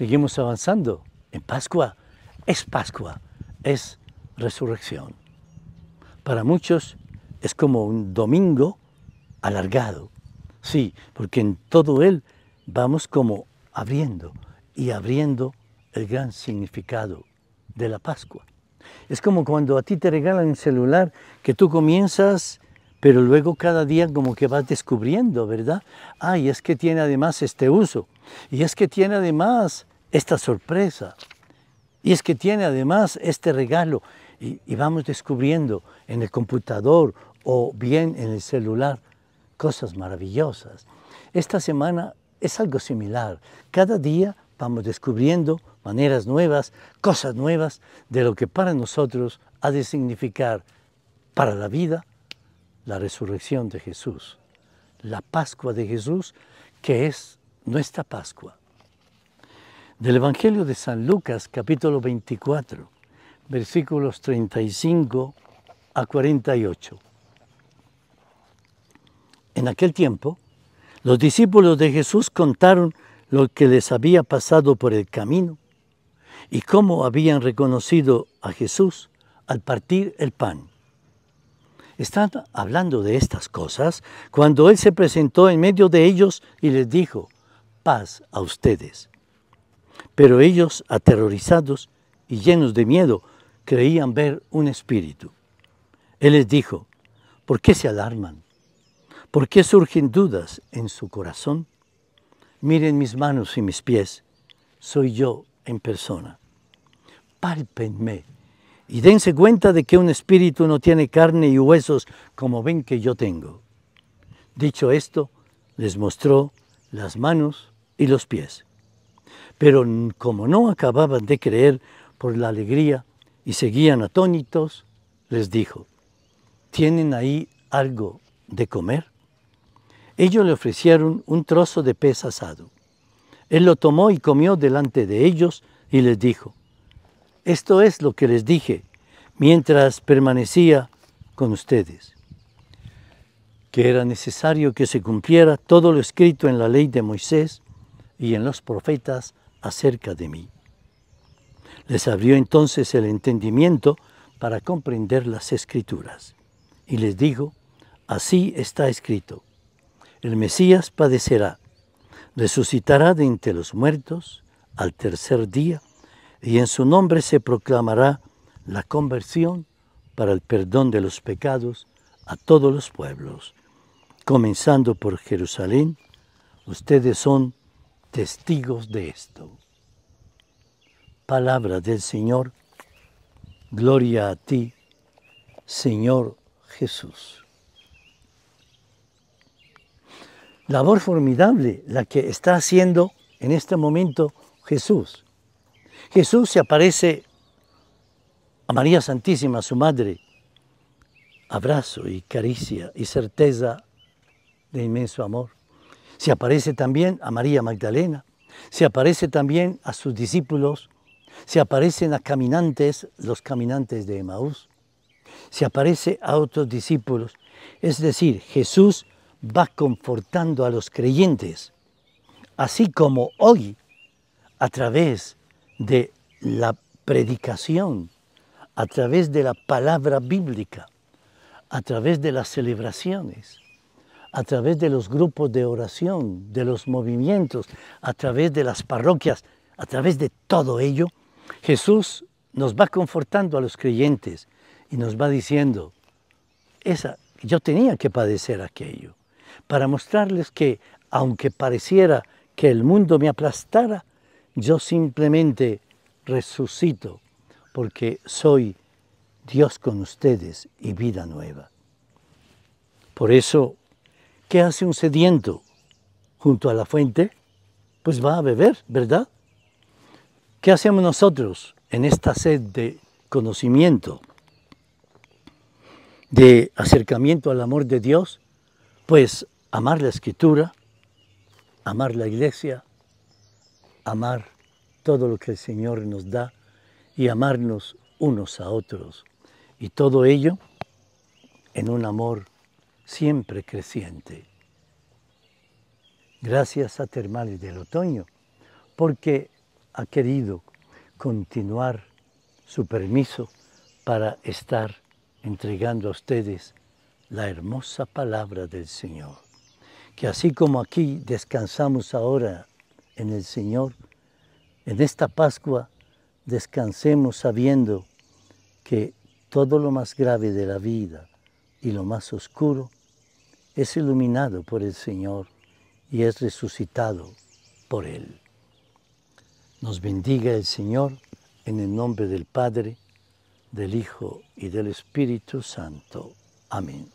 seguimos avanzando. En Pascua es Pascua, es resurrección. Para muchos es como un domingo alargado. Sí, porque en todo él vamos como abriendo y abriendo el gran significado de la Pascua. Es como cuando a ti te regalan un celular que tú comienzas, pero luego cada día como que vas descubriendo, ¿verdad? Ah, y es que tiene además este uso. Y es que tiene además esta sorpresa. Y es que tiene además este regalo y, vamos descubriendo en el computador o bien en el celular cosas maravillosas. Esta semana es algo similar. Cada día vamos descubriendo maneras nuevas, cosas nuevas de lo que para nosotros ha de significar para la vida la resurrección de Jesús, la Pascua de Jesús que es nuestra Pascua. Del Evangelio de San Lucas, capítulo 24, versículos 35 a 48. En aquel tiempo, los discípulos de Jesús contaron lo que les había pasado por el camino y cómo habían reconocido a Jesús al partir el pan. Están hablando de estas cosas cuando Él se presentó en medio de ellos y les dijo, paz a ustedes. Pero ellos, aterrorizados y llenos de miedo, creían ver un espíritu. Él les dijo, ¿por qué se alarman? ¿Por qué surgen dudas en su corazón? Miren mis manos y mis pies, soy yo en persona. Pálpenme y dense cuenta de que un espíritu no tiene carne y huesos como ven que yo tengo. Dicho esto, les mostró las manos y los pies pero como no acababan de creer por la alegría y seguían atónitos, les dijo, ¿tienen ahí algo de comer? Ellos le ofrecieron un trozo de pez asado. Él lo tomó y comió delante de ellos y les dijo, esto es lo que les dije mientras permanecía con ustedes, que era necesario que se cumpliera todo lo escrito en la ley de Moisés y en los profetas acerca de mí. Les abrió entonces el entendimiento para comprender las escrituras. Y les digo, así está escrito, el Mesías padecerá, resucitará de entre los muertos al tercer día, y en su nombre se proclamará la conversión para el perdón de los pecados a todos los pueblos, comenzando por Jerusalén. Ustedes son testigos de esto. Palabra del Señor, gloria a ti, Señor Jesús. Labor formidable la que está haciendo en este momento Jesús. Jesús se aparece a María Santísima, su madre, abrazo y caricia y certeza de inmenso amor. Se aparece también a María Magdalena, se aparece también a sus discípulos, se aparecen a caminantes, los caminantes de Emaús, se aparece a otros discípulos. Es decir, Jesús va confortando a los creyentes, así como hoy, a través de la predicación, a través de la palabra bíblica, a través de las celebraciones, a través de los grupos de oración, de los movimientos, a través de las parroquias, a través de todo ello, Jesús nos va confortando a los creyentes y nos va diciendo, esa, yo tenía que padecer aquello, para mostrarles que aunque pareciera que el mundo me aplastara, yo simplemente resucito porque soy Dios con ustedes y vida nueva. Por eso ¿Qué hace un sediento junto a la fuente? Pues va a beber, ¿verdad? ¿Qué hacemos nosotros en esta sed de conocimiento, de acercamiento al amor de Dios? Pues amar la escritura, amar la iglesia, amar todo lo que el Señor nos da y amarnos unos a otros. Y todo ello en un amor siempre creciente. Gracias a Termales del Otoño, porque ha querido continuar su permiso para estar entregando a ustedes la hermosa palabra del Señor. Que así como aquí descansamos ahora en el Señor, en esta Pascua descansemos sabiendo que todo lo más grave de la vida y lo más oscuro es iluminado por el Señor y es resucitado por Él. Nos bendiga el Señor en el nombre del Padre, del Hijo y del Espíritu Santo. Amén.